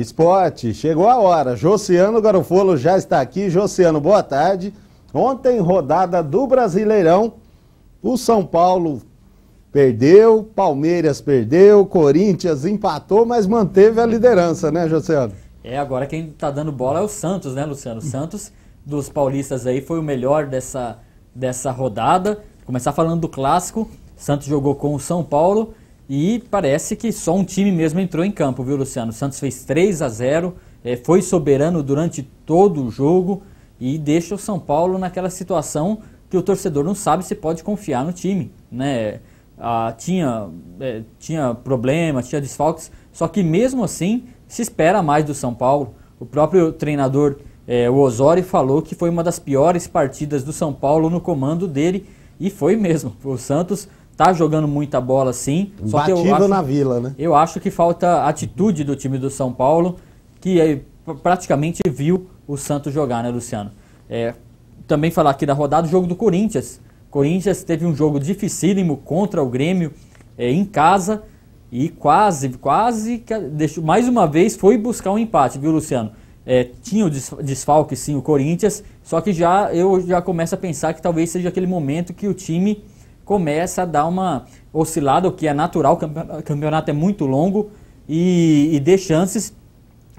Esporte, chegou a hora. Josiano Garofolo já está aqui. Josiano, boa tarde. Ontem, rodada do Brasileirão, o São Paulo perdeu, Palmeiras perdeu, Corinthians empatou, mas manteve a liderança, né, Josiano? É, agora quem está dando bola é o Santos, né, Luciano? O Santos, dos paulistas aí, foi o melhor dessa, dessa rodada. Começar falando do clássico, Santos jogou com o São Paulo e parece que só um time mesmo entrou em campo, viu, Luciano? O Santos fez 3 a 0 é, foi soberano durante todo o jogo e deixa o São Paulo naquela situação que o torcedor não sabe se pode confiar no time. Né? Ah, tinha, é, tinha problema, tinha desfalques, só que mesmo assim se espera mais do São Paulo. O próprio treinador, é, o Osório, falou que foi uma das piores partidas do São Paulo no comando dele e foi mesmo. O Santos tá jogando muita bola sim. Só que eu acho, na vila, né? Eu acho que falta atitude do time do São Paulo, que é, praticamente viu o Santos jogar, né, Luciano? É, também falar aqui da rodada, o jogo do Corinthians. Corinthians teve um jogo dificílimo contra o Grêmio é, em casa e quase, quase, deixou, mais uma vez foi buscar um empate, viu, Luciano? É, tinha o desfalque, sim, o Corinthians, só que já eu já começo a pensar que talvez seja aquele momento que o time começa a dar uma oscilada, o que é natural, o campeonato é muito longo e, e dê chances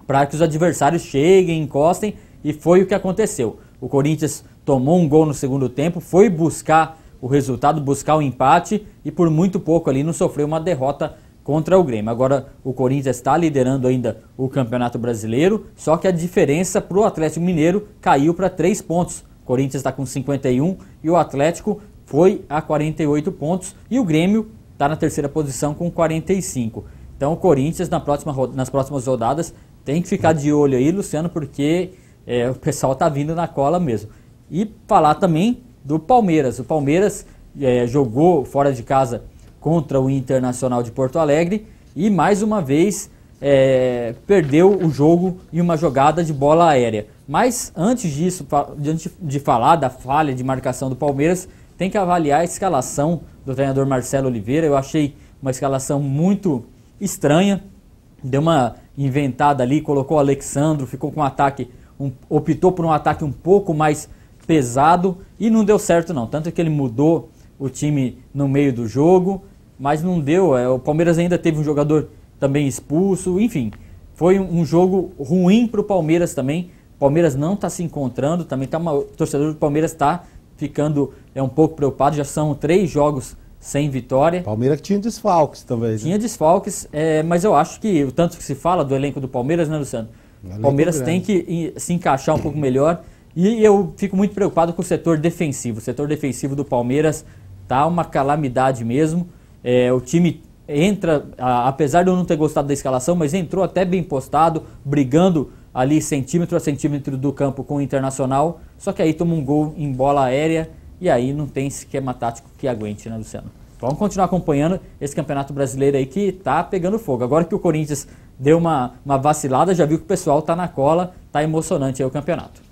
para que os adversários cheguem, encostem, e foi o que aconteceu. O Corinthians tomou um gol no segundo tempo, foi buscar o resultado, buscar o empate e por muito pouco ali não sofreu uma derrota contra o Grêmio. Agora o Corinthians está liderando ainda o Campeonato Brasileiro, só que a diferença para o Atlético Mineiro caiu para três pontos. O Corinthians está com 51 e o Atlético foi a 48 pontos e o Grêmio está na terceira posição com 45. Então o Corinthians na próxima, nas próximas rodadas tem que ficar de olho aí, Luciano, porque é, o pessoal tá vindo na cola mesmo. E falar também do Palmeiras. O Palmeiras é, jogou fora de casa contra o Internacional de Porto Alegre e mais uma vez é, perdeu o jogo em uma jogada de bola aérea. Mas antes disso, antes de falar da falha de marcação do Palmeiras, tem que avaliar a escalação do treinador Marcelo Oliveira. Eu achei uma escalação muito estranha. Deu uma inventada ali, colocou o Alexandro, ficou com um ataque, um, optou por um ataque um pouco mais pesado e não deu certo não. Tanto que ele mudou o time no meio do jogo, mas não deu. É, o Palmeiras ainda teve um jogador também expulso, enfim. Foi um jogo ruim para o Palmeiras também. O Palmeiras não está se encontrando, também tá uma, o torcedor do Palmeiras está ficando é, um pouco preocupado. Já são três jogos sem vitória. Palmeiras que tinha desfalques também. Né? Tinha né? desfalques, é, mas eu acho que o tanto que se fala do elenco do Palmeiras, né, Luciano? O Palmeiras tem que se encaixar um pouco melhor. E eu fico muito preocupado com o setor defensivo. O setor defensivo do Palmeiras tá uma calamidade mesmo. É, o time entra, a, apesar de eu não ter gostado da escalação, mas entrou até bem postado, brigando ali centímetro a centímetro do campo com o Internacional, só que aí toma um gol em bola aérea e aí não tem esquema tático que aguente, né, Luciano? Então, vamos continuar acompanhando esse campeonato brasileiro aí que tá pegando fogo. Agora que o Corinthians deu uma, uma vacilada, já viu que o pessoal tá na cola, tá emocionante aí o campeonato.